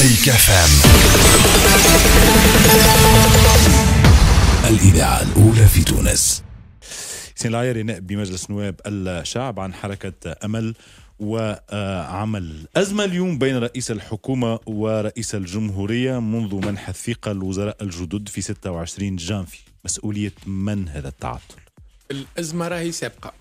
مزيكا فام الإذاعة الأولى في تونس سين العياري نائب بمجلس نواب الشعب عن حركة أمل وعمل أزمة اليوم بين رئيس الحكومة ورئيس الجمهورية منذ منح الثقة الوزراء الجدد في 26 جانفي مسؤولية من هذا التعطل؟ الأزمة راهي سابقة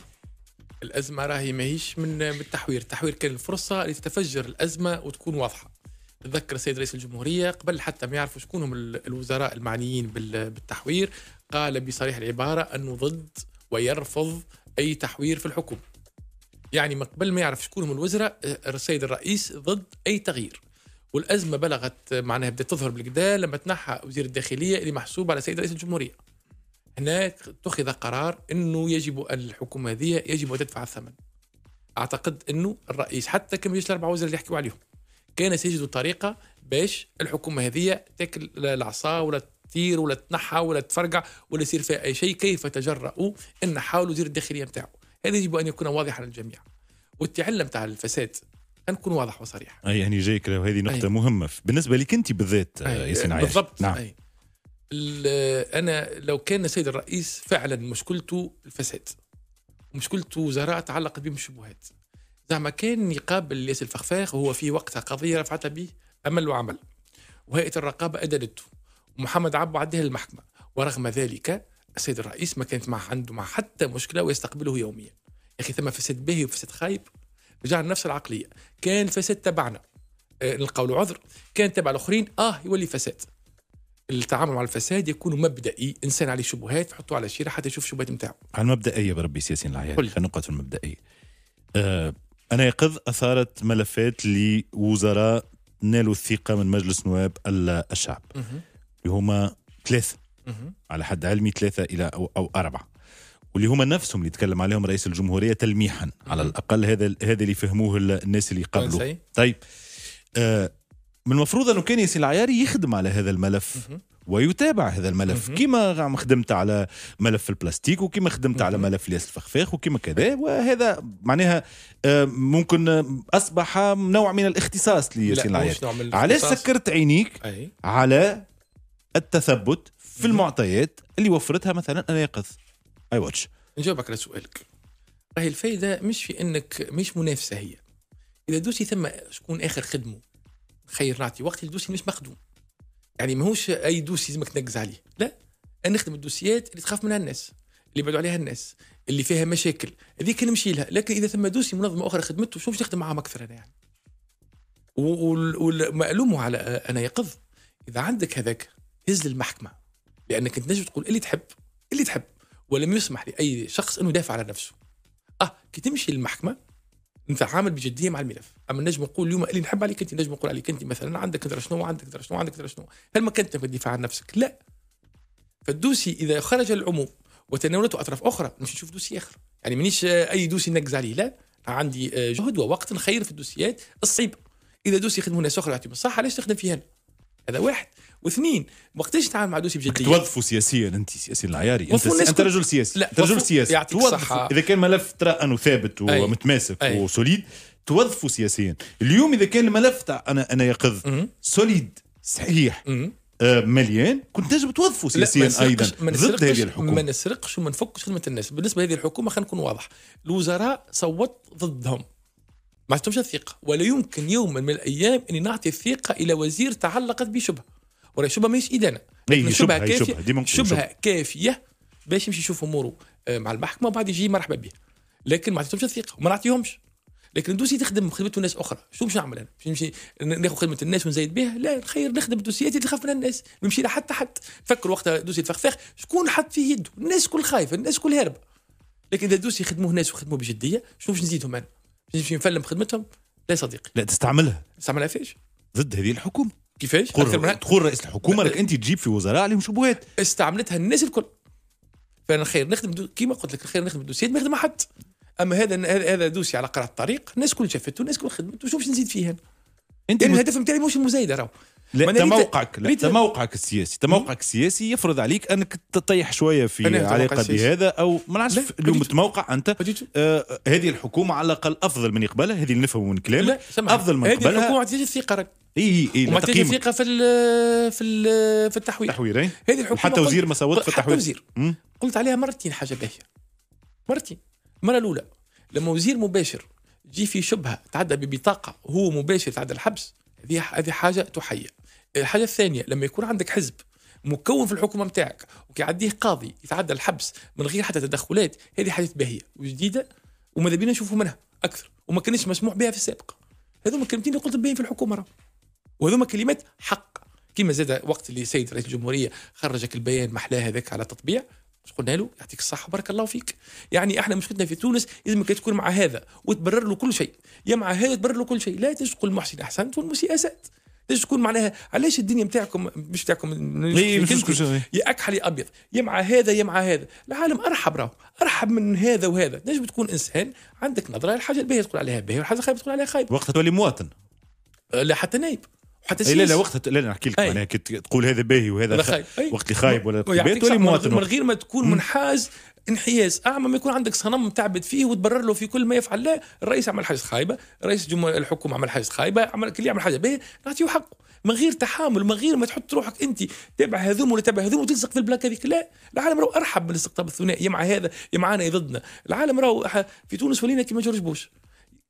الأزمة راهي ماهيش من التحوير التحوير كان الفرصة لتتفجر الأزمة وتكون واضحة تذكر السيد رئيس الجمهوريه قبل حتى ما يعرفوا شكون هم الوزراء المعنيين بالتحوير قال بصريح العباره انه ضد ويرفض اي تحوير في الحكومه. يعني من قبل ما يعرف شكون هم الوزراء آه، السيد الرئيس ضد اي تغيير. والازمه بلغت معناها بدات تظهر بالقدا لما تنحى وزير الداخليه اللي محسوب على سيد رئيس الجمهوريه. هناك اتخذ قرار انه يجب الحكومه هذه يجب ان تدفع الثمن. اعتقد انه الرئيس حتى كم يجلس الاربع وزراء اللي يحكوا عليهم كان سيجدوا طريقه باش الحكومه هذه تاكل العصا ولا تطير ولا تنحى ولا تفرقع ولا يصير فيها اي شيء كيف تجرؤوا ان حاولوا وزير الداخليه نتاعو هذا يجب ان يكون واضحا للجميع والتعلم تاع الفساد نكون واضح وصريح اي يعني جايك هذه نقطه أي. مهمه بالنسبة لك انت بالذات ياسين عايش بالضبط نعم. أي. انا لو كان السيد الرئيس فعلا مشكلته الفساد مشكلته وزراء تعلقت بهم الشبهات زعما كان يقابل ياسر الفخفاخ وهو في وقتها قضيه رفعتها به امل وعمل وهيئه الرقابه ادلته ومحمد عبو عدها للمحكمه ورغم ذلك السيد الرئيس ما كانت مع عنده مع حتى مشكله ويستقبله يوميا يا اخي ثم فساد باهي وفساد خايب رجع نفس العقليه كان فساد تبعنا آه، نلقاو له عذر كان تبع الاخرين اه يولي فساد التعامل مع الفساد يكون مبدئي انسان عليه شبهات حطه على شيره حتى يشوف الشبهات نتاعو على المبدئيه بربي سياسيين العيال خلينا نقعد في المبدئيه آه أناقض أثارت ملفات لوزراء نالوا الثقة من مجلس نواب الشعب اللي هما ثلاثة على حد علمي ثلاثة إلى أو, أو أربعة واللي هما نفسهم اللي تكلم عليهم رئيس الجمهورية تلميحا على الأقل هذا هذا اللي فهموه الناس اللي قبله طيب آه من المفروض أنه كان ياسين العياري يخدم على هذا الملف ويتابع هذا الملف كما خدمت على ملف البلاستيك وكما خدمت على ملف الياس الفخفاخ وكما كذا وهذا معناها آه، ممكن اصبح نوع من الاختصاص لياسين العياد علاش سكرت عينيك على التثبت في المعطيات اللي وفرتها مثلا انا يقظ اي واتش نجاوبك على سؤالك راهي الفايده مش في انك مش منافسه هي اذا دوسي ثم شكون اخر خدمه خير نعطي وقت لدوسي مش مخدوم يعني ماهوش اي دوسي لازمك تنقز عليه لا انا نخدم الدوسيات اللي تخاف منها الناس اللي يبعدوا عليها الناس اللي فيها مشاكل هذيك نمشي لها لكن اذا ثم دوسي منظمه اخرى خدمته شو باش نخدم معاهم اكثر انا يعني والمألوم على انا يقظ اذا عندك هذاك هز للمحكمه لانك انت نجم تقول اللي تحب اللي تحب ولم يسمح لاي شخص انه يدافع على نفسه اه كي تمشي للمحكمه نتعامل بجديه مع الملف اما نجم نقول اليوم اللي نحب عليك انت نجم نقول عليك انت مثلا عندك درا شنو عندك درا شنو عندك درا شنو هل ما كنت في الدفاع عن نفسك لا فالدوسي اذا خرج العموم وتناولته اطراف اخرى مش نشوف دوسي اخر يعني مانيش آه، اي دوسي نقز عليه لا عندي آه، جهد ووقت نخير في الدوسيات الصعيبه اذا دوسي يخدموا ناس اخرى يعطيهم الصحه علاش تخدم فيها انا هذا واحد واثنين وقتاش تتعامل مع دوسي بجديه توظفوا سياسيا انت سياسيا العياري انت, انت رجل سياسي لا انت رجل سياسي توظف اذا كان ملف ترى انه ثابت ومتماسك أي. وسوليد توظفوا سياسيا اليوم اذا كان الملف تاع انا انا يقظ سوليد صحيح آه، مليان كنت نجم توظفوا سياسيا ايضا ضد هذه الحكومه ما نسرقش وما نفكش خدمه الناس بالنسبه لهذه الحكومه خلينا نكون واضح الوزراء صوت ضدهم ما عندهمش الثقه ولا يمكن يوما من الايام اني نعطي الثقه الى وزير تعلقت بشبهه ولا شبهه ماهيش إدانة أي شبهه, شبهة كافيه شبهة, شبهه شبهة. كافيه باش يمشي يشوف اموره آه، مع المحكمه وبعد يجي مرحبا به لكن ما عطيتهمش الثقه وما نعطيهمش لكن ندوسي تخدم خدمته ناس اخرى شو باش نعمل انا باش نمشي ناخذ خدمه الناس ونزيد بها لا خير نخدم دوسياتي اللي تخاف من الناس نمشي لحتى حد فكر وقتها دوسي تفخفخ شكون حط فيه يده الناس كل خايفه الناس كل هاربه لكن اذا دوسي خدموه ناس وخدموه بجديه شو مش نزيدهم انا في نفلم خدمتهم لا صديقي لا تستعملها تستعملها فيش ضد هذه الحكومه كيفاش تقول تقول رئيس الحكومه لك انت تجيب في وزراء عليهم شبهات استعملتها الناس الكل فانا خير نخدم دو... كيما قلت لك الخير نخدم دوسيات ما يخدم حد اما هذا هذا دوسي على قرعه الطريق الناس كل شافته الناس كل خدمته شوف نزيد فيه انا انت الهدف مت... نتاعي مش المزايده راهو لا انت موقعك لا انت موقعك السياسي انت موقعك السياسي يفرض عليك انك تطيح شويه في علاقه بهذا او ما نعرفش لو متموقع انت آه هذه الحكومه على الاقل افضل من يقبلها هذه اللي نفهموا من كلامك افضل من يقبلها هذه الحكومه تجي الثقه اي اي وما تجي ثقه في الـ في الـ في التحوير التحوير اي هذه الحكومه حتى وزير ما صوت في التحوير حتى وزير قلت عليها مرتين حاجه باهيه مرتين المره الاولى لما وزير مباشر جي في شبهه تعدى ببطاقه هو مباشر تعدى الحبس هذه هذه حاجه تحيا الحاجه الثانيه لما يكون عندك حزب مكون في الحكومه نتاعك وكيعديه قاضي يتعدى الحبس من غير حتى تدخلات هذه حاجه باهيه وجديده وماذا بينا نشوفوا منها اكثر وما كانش مسموح بها في السابق هذوما الكلمتين اللي قلت بهم في الحكومه راه وهذوما كلمات حق كما زاد وقت اللي سيد رئيس الجمهوريه خرجك البيان محلاه هذاك على التطبيع مش قلنا له يعطيك الصحه بارك الله فيك يعني احنا مشكلتنا في تونس لازمك تكون مع هذا وتبرر له كل شيء يا مع هذا تبرر له كل شيء لا تشقل محسن احسنت والمسيء اسات ليش تكون معناها علاش الدنيا نتاعكم مش نتاعكم يا اكحل يا ابيض يا مع هذا يا مع هذا العالم ارحب راهو ارحب من هذا وهذا نجم تكون انسان عندك نظره الحاجه الباهيه تقول عليها باهيه والحاجه الخايبه تقول عليها خايبه وقتها تولي مواطن لا حتى نايب حتى إيه، لا لا وقتها لا نحكي لك معناها تقول هذا باهي وهذا خايب وقت اللي خايب ولا بيت ولا مواطن من غير ما تكون منحاز انحياز اعمى ما يكون عندك صنم تعبد فيه وتبرر له في كل ما يفعل لا الرئيس عمل حاجه خايبه رئيس جمهور الحكومه عمل حاجه خايبه عمل كل يعمل حاجه باهي نعطيه حقه من غير تحامل من غير ما تحط روحك انت تابع هذوم ولا تابع هذوم وتلصق في البلاك هذيك لا العالم راهو ارحب بالاستقطاب الثنائي يا مع هذا يا معانا يا ضدنا العالم راهو في تونس ولينا كيما جورج بوش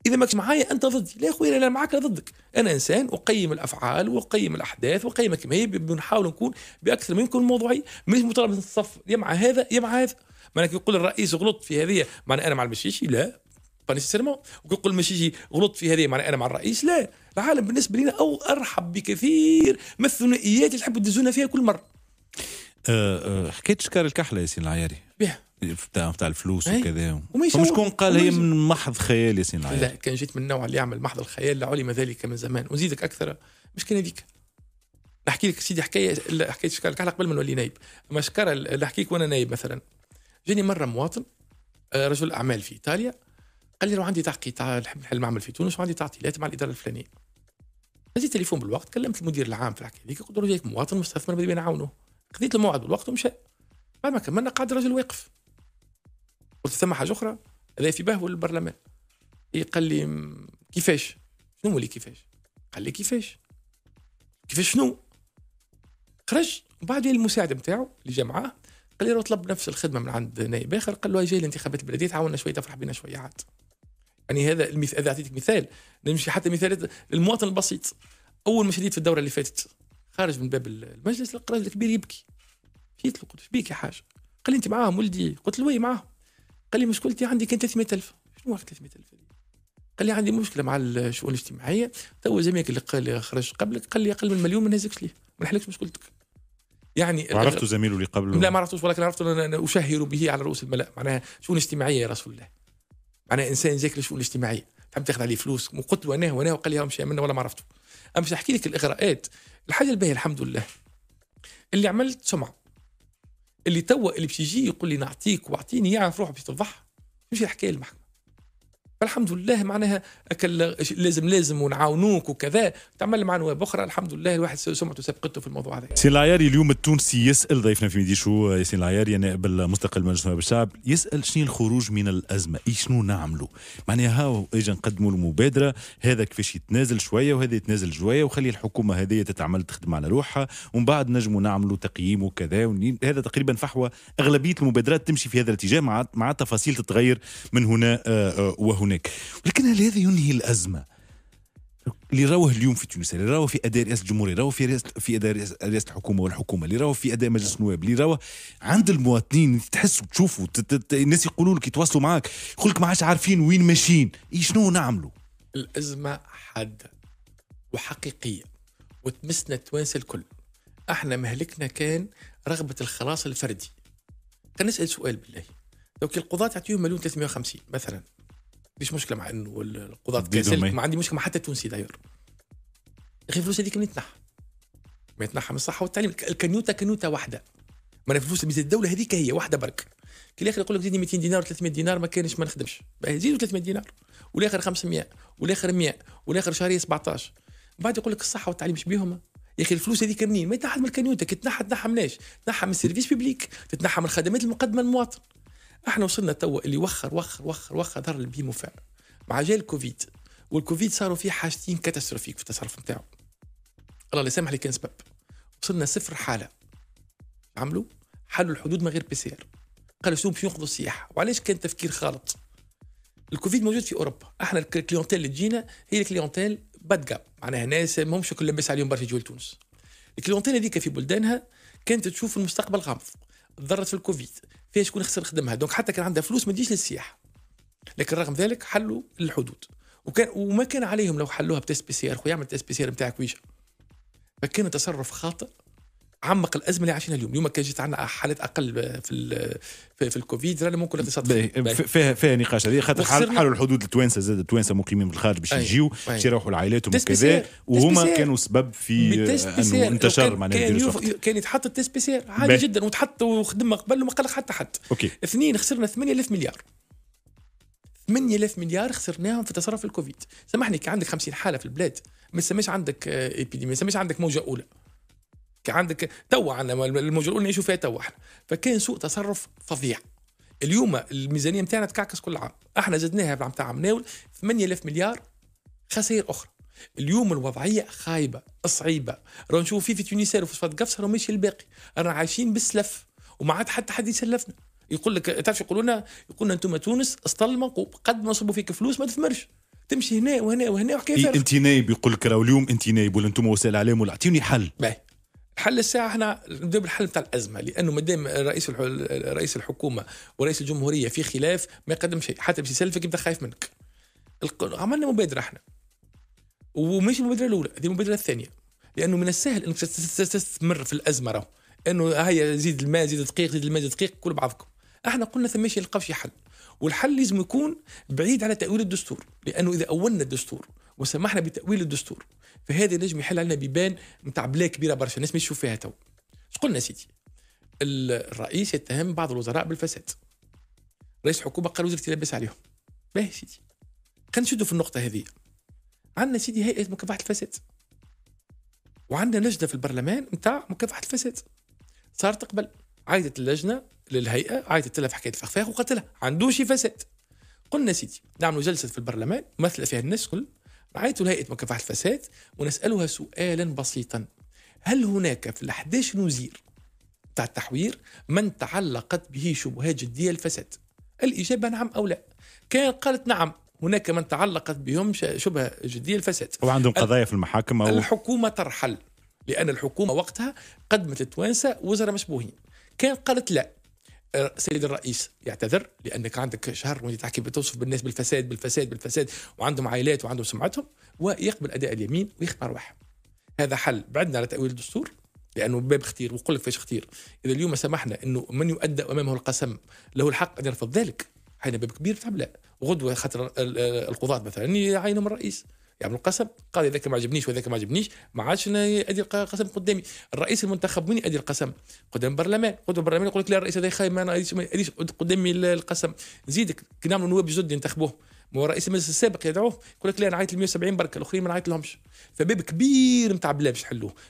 اذا ماكش معايا انت ضدي لا يا اخوي انا معاك لا ضدك انا انسان اقيم الافعال واقيم الاحداث واقيمها كما هي بنحاول نكون باكثر من كل موضوعيه مش مطالب الصف يا مع هذا يا مع هذا معناها يقول الرئيس غلط في هذه معناها انا مع المشيشي لا با نيسيرمون ويقول غلط في هذه معناها انا مع الرئيس لا العالم بالنسبه لنا او ارحب بكثير من الثنائيات اللي تحبوا تدزونا فيها كل مره آه، آه، حكايه شكار الكحله ياسين العياري بيه بتاع بتاع الفلوس إيه. وكذا كون قال هي من محض خيال ياسين العياري لا كان جيت من النوع اللي يعمل محض الخيال لعلم ذلك من زمان ونزيدك اكثر مش كان هذيك نحكي لك سيدي حكايه حكايه شكار الكحله قبل ما نولي نايب اما شكار نحكي لك وانا نايب مثلا جاني مره مواطن آه، رجل اعمال في ايطاليا قال لي لو عندي تعقيد نحب نحل معمل في تونس وعندي تعطيلات مع الاداره الفلانيه هزيت تليفون بالوقت كلمت المدير العام في الحكايه هذيك قلت له جايك مواطن مستثمر بدي نعاونه خذيت الموعد والوقت ومشى بعد ما كملنا قعد الراجل واقف قلت ثم حاجه اخرى هذا في بهو البرلمان إيه، قال لي كيفاش شنو لي كيفاش قال لي كيفاش كيفاش شنو خرج وبعدين المساعد نتاعو اللي جا معاه قال لي راه طلب نفس الخدمه من عند نائب اخر قال له جاي الانتخابات البلديه تعاوننا شويه تفرح بنا شويه عاد يعني هذا المثال اذا اعطيتك مثال نمشي حتى مثال للمواطن البسيط اول ما شديت في الدوره اللي فاتت خارج من باب المجلس لقى راجل كبير يبكي مشيت له قلت له بيك يا حاج قال لي انت معاهم ولدي قلت له وي معاهم قال لي مشكلتي عندي كان 300000 شنو 300000 قال لي عندي مشكله مع الشؤون الاجتماعيه تو زميلك اللي قال خرج قبلك قال لي اقل من مليون ما نهزكش ليه ما نحلكش مشكلتك يعني عرفتوا زميله اللي قبله لا ما عرفتوش ولكن عرفت انا اشهر به على رؤوس الملاء معناها شؤون اجتماعيه يا رسول الله معناها انسان ذاكر الشؤون الاجتماعيه تحب تاخذ عليه فلوس وقلت له انا وانا وقال لي مش منا ولا ما عرفته مش احكي لك الاغراءات الحاجه الباهيه الحمد لله اللي عملت سمعه اللي توا اللي باش يجي يقول لي نعطيك واعطيني يعرف روحه باش تفضحها مش الحكايه المحكمه فالحمد لله معناها لازم لازم ونعاونوك وكذا تعمل مع نواب اخرى الحمد لله الواحد سمعته سبقته في الموضوع هذا سي العياري اليوم التونسي يسال ضيفنا في ميدي شو ياسين العياري نائب المستقل مجلس نواب الشعب يسال شنو الخروج من الازمه شنو نعملوا معناها هاو اجا نقدموا المبادره هذا كيفاش يتنازل شويه وهذا يتنازل شويه وخلي الحكومه هذه تتعمل تخدم على روحها ومن بعد نجموا نعملوا تقييم وكذا هذا تقريبا فحوى اغلبيه المبادرات تمشي في هذا الاتجاه مع مع تفاصيل تتغير من هنا آه، آه، وهنا هناك ولكن هل هذا ينهي الأزمة اللي راوه اليوم في تونس اللي راوه في اداء رئاسه الجمهوريه راوه في رئاسه في اداء رئاسه الحكومه والحكومه اللي راوه في اداء مجلس النواب اللي راوه عند المواطنين تحس وتشوفوا الناس يقولوا لك يتواصلوا معاك يقول لك ما عادش عارفين وين ماشيين إيه شنو نعملوا الازمه حاده وحقيقيه وتمسنا التوانسه الكل احنا مهلكنا كان رغبه الخلاص الفردي خلينا نسال سؤال بالله لو كي القضاه تعطيهم مليون 350 مثلا عنديش مشكله مع انه القضاة كسلك ما عندي مشكله مع حتى تونسي داير اخي الفلوس هذيك من يتنحى ما يتنحى من الصحه والتعليم الكنيوته كنيوته واحده ما الفلوس فلوس الدوله هذيك هي واحده برك كي الاخر يقول لك زيدني 200 دينار 300 دينار ما كانش ما نخدمش زيدوا 300 دينار والاخر 500 والاخر 100 والاخر شهري 17 بعد يقول لك الصحه والتعليم ايش بيهم يا اخي الفلوس هذيك منين؟ ما يتنحى من الكنيوته كي تنحى تنحى ايش؟ تنحى من السيرفيس بيبليك، تتنحى من الخدمات المقدمه للمواطن، احنا وصلنا توا اللي وخر وخر وخر وخر ظهر البيمو فعلا مع جاء الكوفيد والكوفيد صاروا فيه حاجتين كاتاستروفيك في التصرف نتاعو الله لا يسامح لي كان سبب وصلنا صفر حاله عملوا حلوا الحدود من غير بي سي ار قالوا شنو باش ينقذوا السياحه وعلاش كان تفكير خالط الكوفيد موجود في اوروبا احنا الكليونتيل اللي تجينا هي الكليونتيل باد جاب معناها ناس ماهمش همش كل لبس عليهم برشا جوا تونس الكليونتيل هذيك في بلدانها كانت تشوف المستقبل غامض ضرت في الكوفيد فيها شكون خسر خدمها دونك حتى كان عندها فلوس ما تجيش للسياحه لكن رغم ذلك حلوا الحدود وكان وما كان عليهم لو حلوها بتيست بي سي ار خويا عمل تيست بي سي ار نتاعك ويجا فكان تصرف خاطئ عمق الازمه اللي عايشينها اليوم اليوم كان جيت عندنا حالات اقل في في, في الكوفيد رانا ممكن نتصادف فيها فيها نقاش هذه خاطر حلوا الحدود التوانسه زاد التوانسه مقيمين بالخارج باش يجيو باش يروحوا لعائلاتهم وكذا وهما كانوا سبب في انه انتشر معناها كان, كان يتحط التيست بي سي عادي جدا وتحط وخدمه قبل وما قلق حتى حد اوكي اثنين خسرنا 8000 مليار 8000 مليار خسرناهم في تصرف الكوفيد سامحني كان عندك 50 حاله في البلاد ما سماش عندك ايبيديمي آه، ما سماش عندك موجه اولى عندك تو عندنا المجرمون نعيشوا فيها تو احنا فكان سوء تصرف فظيع اليوم الميزانيه نتاعنا تكعكس كل عام احنا زدناها بالعام تاع مناول 8000 مليار خسائر اخرى اليوم الوضعيه خايبه صعيبه راه نشوف في في تونسير وفي صفات قفصه راه ماشي الباقي رانا عايشين بالسلف وما عاد حتى حد يسلفنا يقول لك تعرف يقولوا لنا يقول لنا انتم تونس اسطل منقوب قد ما نصبوا فيك فلوس ما تثمرش تمشي هنا وهنا وهنا وحكايه انت نايب يقول لك راه اليوم انت نايب ولا انتم وسائل الاعلام ولا اعطيني حل باي. حل الساعه احنا نبدا بالحل بتاع الازمه لانه دام رئيس رئيس الحكومه ورئيس الجمهوريه في خلاف ما يقدم شيء حتى بس يسلفك يبدا خايف منك عملنا مبادره احنا ومش المبادره الاولى هذه المبادره الثانيه لانه من السهل انك تستمر في الازمه راهو انه هيا زيد الماء زيد دقيق زيد الماء زيد دقيق كل بعضكم احنا قلنا ثماش يلقى في حل والحل لازم يكون بعيد على تاويل الدستور لانه اذا اولنا الدستور وسمحنا بتاويل الدستور فهذا نجم يحل علينا بيبان نتاع بلا كبيره برشا الناس مش فيها تو قلنا سيدي الرئيس يتهم بعض الوزراء بالفساد رئيس الحكومه قال وزير لاباس عليهم باهي سيدي خلينا نشدوا في النقطه هذه عندنا سيدي هيئه مكافحه الفساد وعندنا لجنه في البرلمان نتاع مكافحه الفساد صارت قبل عايدت اللجنه للهيئه عايدت لها في حكايه الفخفاخ وقالت لها عندوش فساد قلنا سيدي نعملوا جلسه في البرلمان ممثله فيها الناس كل نعيطوا لهيئة مكافحة الفساد ونسألها سؤالا بسيطا هل هناك في ال 11 وزير تاع التحوير من تعلقت به شبهات جدية الفساد الإجابة نعم أو لا كان قالت نعم هناك من تعلقت بهم شبهة جدية الفساد وعندهم قضايا في المحاكم أو الحكومة ترحل لأن الحكومة وقتها قدمت التوانسة وزراء مشبوهين كان قالت لا آه، سيد الرئيس يعتذر لانك عندك شهر وانت تحكي بتوصف بالناس بالفساد بالفساد بالفساد وعندهم عائلات وعندهم سمعتهم ويقبل اداء اليمين ويخدم ارواحهم. هذا حل بعدنا على تاويل الدستور لانه باب اختير وقل لك فاش اختير اذا اليوم سمحنا انه من يؤدى امامه القسم له الحق ان يرفض ذلك هذا باب كبير في لا غدوه خاطر القضاه مثلا يعينهم الرئيس يعمل قسم قال هذاك ما عجبنيش وهذاك ما عجبنيش ما عادش ادي القسم قدامي الرئيس المنتخب مني ادي القسم قدام البرلمان قدام البرلمان يقول لك لا الرئيس هذا خايب ما اديش قدامي القسم نزيدك كي نعملوا نواب جدد ينتخبوه ما هو رئيس المجلس السابق يدعوه يقول لك لا انا عيط ل 170 برك الاخرين ما نعيط لهمش فباب كبير نتاع بلا باش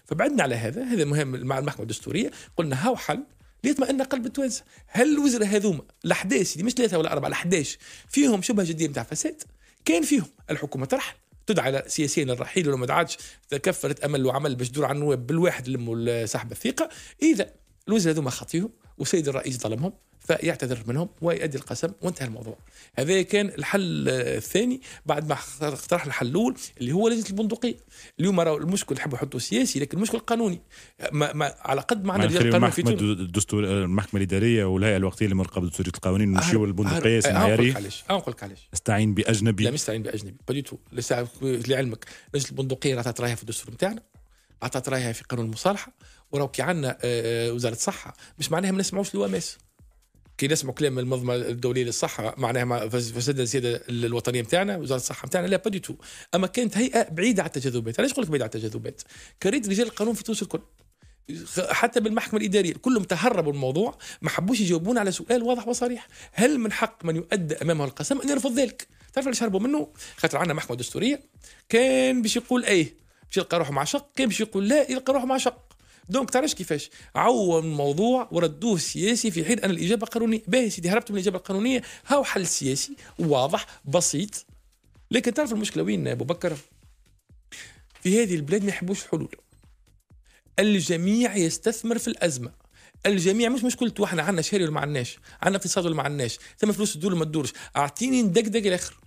فبعدنا على هذا هذا مهم مع المحكمه الدستوريه قلنا هاو حل ليطمئن قلب التوانسه هل الوزراء هذوما ال 11 مش ثلاثه ولا اربعه ال 11 فيهم شبهه جديه نتاع فساد كان فيهم الحكومه ترحل تدعى سياسيا للرحيل ولو ما دعاتش تكفلت امل وعمل باش تدور على النواب بالواحد لموا صاحب الثقه اذا الوزراء هذوما خطيهم وسيد الرئيس ظلمهم فيعتذر منهم ويؤدي القسم وانتهى الموضوع هذا كان الحل الثاني بعد ما اقترح الحل الاول اللي هو لجنه البندقيه اليوم راه المشكل يحبوا يحطوا سياسي لكن المشكل قانوني ما ما على قد ما عندنا رجال قانون في تونس الدستور المحكمه الاداريه والهيئه الوقتيه لمراقبه دستوريه القوانين نمشيو للبندقيه أه، معياري أه، علاش نقول لك علاش أه، استعين باجنبي لا مش استعين باجنبي باليتو لعلمك لجنه البندقيه راه تراها في الدستور نتاعنا عطات رايها في قانون المصالحه وراو كي عندنا وزاره الصحه مش معناها ما نسمعوش لواماس كي نسمعوا كلام المنظمه الدوليه للصحه معناها مع فسدنا الزياده الوطنيه نتاعنا وزاره الصحه نتاعنا لا با تو اما كانت هيئه بعيده على التجاذبات علاش نقول لك بعيده على التجاذبات كريت رجال القانون في تونس الكل حتى بالمحكمة الإدارية كلهم تهربوا الموضوع ما حبوش يجاوبونا على سؤال واضح وصريح هل من حق من يؤدى أمامه القسم أن يرفض ذلك تعرف علاش هربوا منه خاطر عندنا محكمة دستورية كان باش يقول أيه باش يلقى روحه مع شق كان باش يقول لا يلقى روحه مع شق دونك تعرفش كيفاش عوم الموضوع وردوه سياسي في حين ان الاجابه قانونيه باهي سيدي هربت من الاجابه القانونيه هاو حل سياسي واضح بسيط لكن تعرف المشكله وين ابو بكر في هذه البلاد ما يحبوش حلول الجميع يستثمر في الازمه الجميع مش مشكلة احنا عندنا شهري ولا ما عندناش عندنا اقتصاد ولا ما عندناش ثم فلوس تدور ما تدورش اعطيني ندقدق الاخر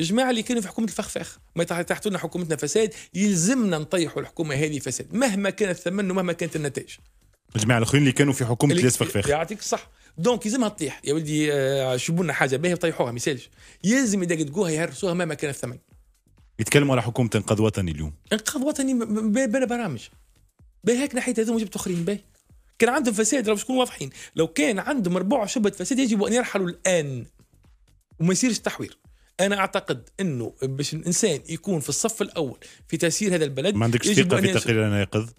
الجماعه اللي كانوا في حكومه الفخفاخ ما لنا حكومتنا فساد يلزمنا نطيحوا الحكومه هذه فساد مهما كان الثمن ومهما كانت النتائج الجماعه الاخرين اللي كانوا في حكومه الياس فخفاخ يعطيك الصح دونك يلزمها تطيح يا ولدي آه، شبوا لنا حاجه باهي طيحوها ما يسالش يلزم اذا قدقوها يهرسوها مهما كان الثمن يتكلموا على حكومه انقاذ وطني اليوم انقاذ وطني بلا برامج باهي هيك ناحيه هذوما جبت اخرين باهي كان عندهم فساد راهو شكون واضحين لو كان عندهم ربع شبه فساد يجب ان يرحلوا الان وما يصيرش تحوير انا اعتقد انه باش الانسان يكون في الصف الاول في تسيير هذا البلد ما عندكش ثقه في تقرير انا يقظ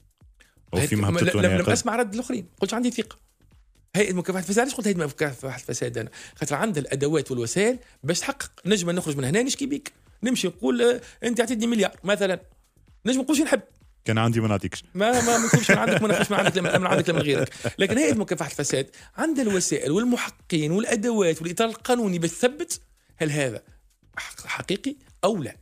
او في مهمته لم, اسمع رد الاخرين قلت عندي ثقه هيئه مكافحه الفساد علاش قلت هيئه مكافحه الفساد انا خاطر عندها الادوات والوسائل باش تحقق نجم نخرج من هنا نشكي بيك نمشي نقول آه، انت اعطيتني مليار مثلا نجم نقول نحب كان عندي ما نعطيكش ما ما نطلبش من عندك ما ناخذش من عندك من عندك من غيرك لكن هيئه مكافحه الفساد عندها الوسائل والمحققين والادوات والاطار القانوني باش تثبت هل هذا حقيقي او لا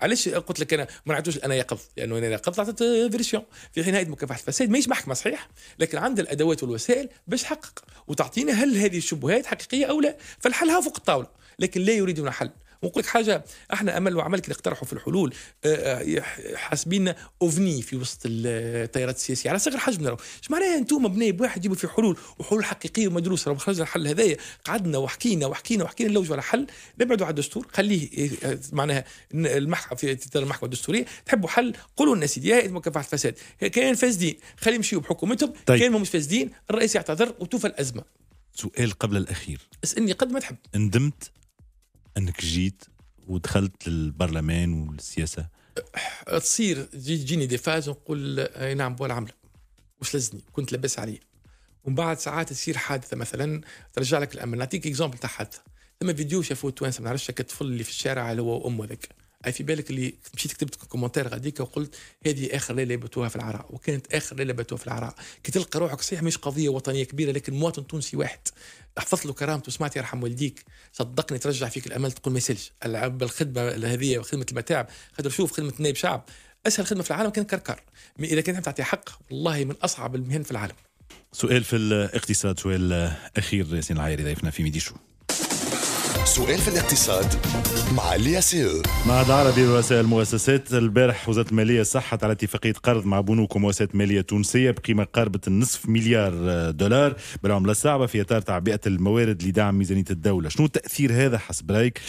علاش قلت لك انا ما نعطوش انا يقظ لانه يعني انا يقظ اعطت فيرسيون في حين هذه مكافحه الفساد ماهيش محكمه صحيح لكن عند الادوات والوسائل باش تحقق وتعطينا هل هذه الشبهات حقيقيه او لا فالحل ها فوق الطاوله لكن لا يريدون حل ونقول لك حاجه احنا امل وعملك اللي اقترحوا في الحلول آه، آه، حاسبين اوفني في وسط التيارات السياسيه على صغر حجمنا اش معناها انتم بناء بواحد يجيبوا في حلول وحلول حقيقيه ومدروسه لو خرجنا الحل هذايا قعدنا وحكينا وحكينا وحكينا نلوجوا على حل نبعدوا على الدستور خليه آه، معناها المحكمه في المحكمه الدستوريه تحبوا حل قولوا لنا سيدي يا مكافحه الفساد كان فاسدين خليهم يمشيوا بحكومتهم طيب. كان مش فاسدين الرئيس يعتذر وتوفى الازمه سؤال قبل الاخير اسالني قد ما تحب ندمت انك جيت ودخلت للبرلمان والسياسه تصير تجيني دي فاز ونقول اي آه، نعم بول عمله واش لازمني كنت لاباس عليه ومن بعد ساعات تصير حادثه مثلا ترجع لك الامن نعطيك اكزومبل تاع حادثه ثم فيديو شافوه التوانسه ما نعرفش كطفل اللي في الشارع اللي هو وامه ذاك في بالك اللي مشيت كتبت كومنتير غاديك وقلت هذه اخر ليله بتوها في العراء وكانت اخر ليله بتوها في العراء كي تلقى روحك صحيح مش قضيه وطنيه كبيره لكن مواطن تونسي واحد حفظت له كرامته وسمعت يرحم والديك صدقني ترجع فيك الامل تقول ما يسالش العب الخدمه هذه خدمه المتاعب خاطر شوف خدمه نائب شعب اسهل خدمه في العالم كانت كركر اذا كانت تعطي حق والله من اصعب المهن في العالم سؤال في الاقتصاد سؤال اخير ياسين العايري ضيفنا في ميديشو سؤال في الاقتصاد مع الياسير معهد عربي لرؤساء المؤسسات البارح وزاره الماليه صحت على اتفاقيه قرض مع بنوك ومؤسسات ماليه تونسيه بقيمه قاربه النصف مليار دولار بالعمله الصعبه في اطار تعبئه الموارد لدعم ميزانيه الدوله، شنو تاثير هذا حسب رايك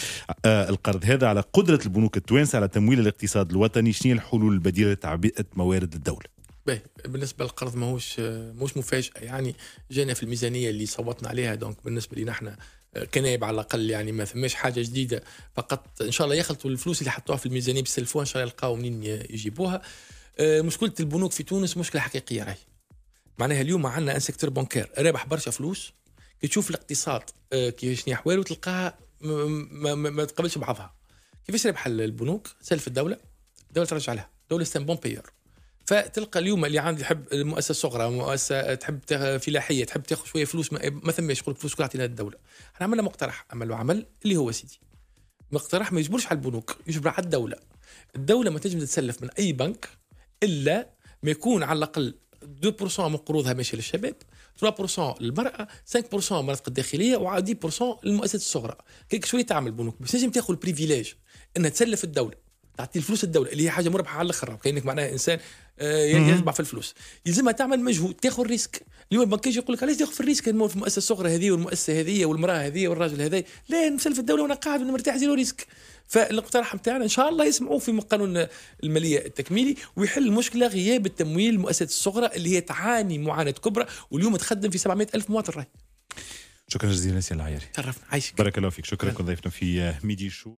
آه القرض هذا على قدره البنوك التوانسه على تمويل الاقتصاد الوطني، شنو الحلول البديله لتعبئه موارد الدوله؟ باهي بالنسبه للقرض ماهوش ماهوش مفاجاه يعني جانا في الميزانيه اللي صوتنا عليها دونك بالنسبه لي احنا كنايب على الاقل يعني ما ثماش حاجه جديده فقط ان شاء الله يخلطوا الفلوس اللي حطوها في الميزانيه بيسلفوها ان شاء الله يلقاو منين يجيبوها آه، مشكله البنوك في تونس مشكله حقيقيه راهي معناها اليوم عندنا ان سيكتور بنكير رابح برشا فلوس كي تشوف الاقتصاد آه، كيف شنو احواله تلقاها ما, ما, ما تقبلش بعضها كيفاش ربح البنوك سلف الدوله الدوله ترجع لها الدوله سان بون بيور فتلقى اليوم اللي عندي يحب مؤسسه صغرى مؤسسه تحب فلاحيه تحب تاخذ شويه فلوس ما, ما ثماش يقول لك فلوس تعطينا الدوله احنا عملنا مقترح عملوا عمل اللي هو سيدي مقترح ما يجبرش على البنوك يجبر على الدوله الدوله ما تنجم تتسلف من اي بنك الا ما يكون على الاقل 2% من قروضها ماشي للشباب 3% للمراه 5% مناطق الداخليه و 10% للمؤسسات الصغرى كيك شويه تعمل بنوك بس تنجم تاخذ البريفيليج انها تسلف الدوله تعطي الفلوس الدوله اللي هي حاجه مربحه على الاخر كانك معناها انسان آه، يربح في الفلوس يلزمها تعمل مجهود تاخذ ريسك اليوم البنكاج يقول لك علاش تاخذ في الريسك في المؤسسه الصغرى هذه والمؤسسه هذه والمراه هذه والراجل هذا لا نسلف الدوله وانا قاعد مرتاح زيرو ريسك فالاقتراح بتاعنا ان شاء الله يسمعوه في قانون الماليه التكميلي ويحل المشكله غياب التمويل المؤسسات الصغرى اللي هي تعاني معاناه كبرى واليوم تخدم في 700 الف مواطن راي شكرا جزيلا سي العياري تعرفنا عايشك بارك الله فيك شكرا كل ضيفنا في ميدي شو